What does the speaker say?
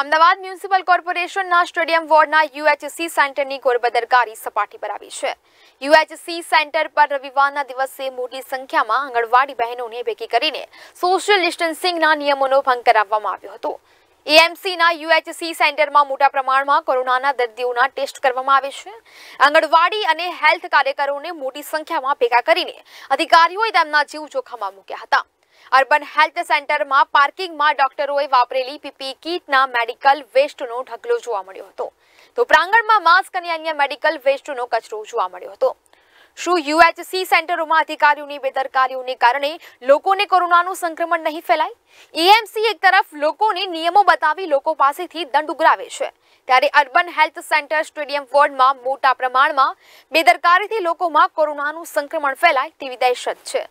Ahmedabad municipal કોર્પોરેશનના stadium વોર્ડના UHC સેન્ટરની કોરબદરકારી સપાટી પર આવી છે યુએચસી સેન્ટર પર રવિવારના દિવસે મોટી સંખ્યામાં અંગળવાડી બહેનોને વેકી કરીને સોશિયલ ડિસ્ટન્સિંગના નિયમોનો ભંગ કરાવવામાં આવ્યો હતો એએમસીના યુએચસી સેન્ટરમાં મોટા પ્રમાણમાં કોરોનાના દર્દીઓનો ટેસ્ટ કરવામાં આવે છે અંગળવાડી અને હેલ્થ કાર્યકરોને મોટી સંખ્યામાં ભેગા કરીને અધિકારીઓએ તેમનો જીવ જોખમામાં મૂક્યા હતા અર્બન હેલ્થ સેન્ટર માં parking માં ડોક્ટરો એ વાપરેલી ppk ના મેડિકલ વેસ્ટનો ઢગલો જોવા મળ્યો હતો તો પ્રાંગણ માં માસ્ક અને અન્ય મેડિકલ વેસ્ટનો કચરો જોવા મળ્યો હતો શું uhc સેન્ટરો માં અધિકારીઓની બેદરકારીઓને કારણે લોકો ને કોરોના નું સંક્રમણ નહીં ફેલાય એમસી એક તરફ લોકો ને નિયમો બતાવી લોકો પાસેથી દંડ ઉગરાવે છે ત્યારે અર્બન હેલ્થ સેન્ટર સ્ટેડિયમ કોર્ડ માં મોટા પ્રમાણમાં બેદરકારીથી લોકો માં કોરોના નું સંક્રમણ ફેલાય તે વિદેષ છે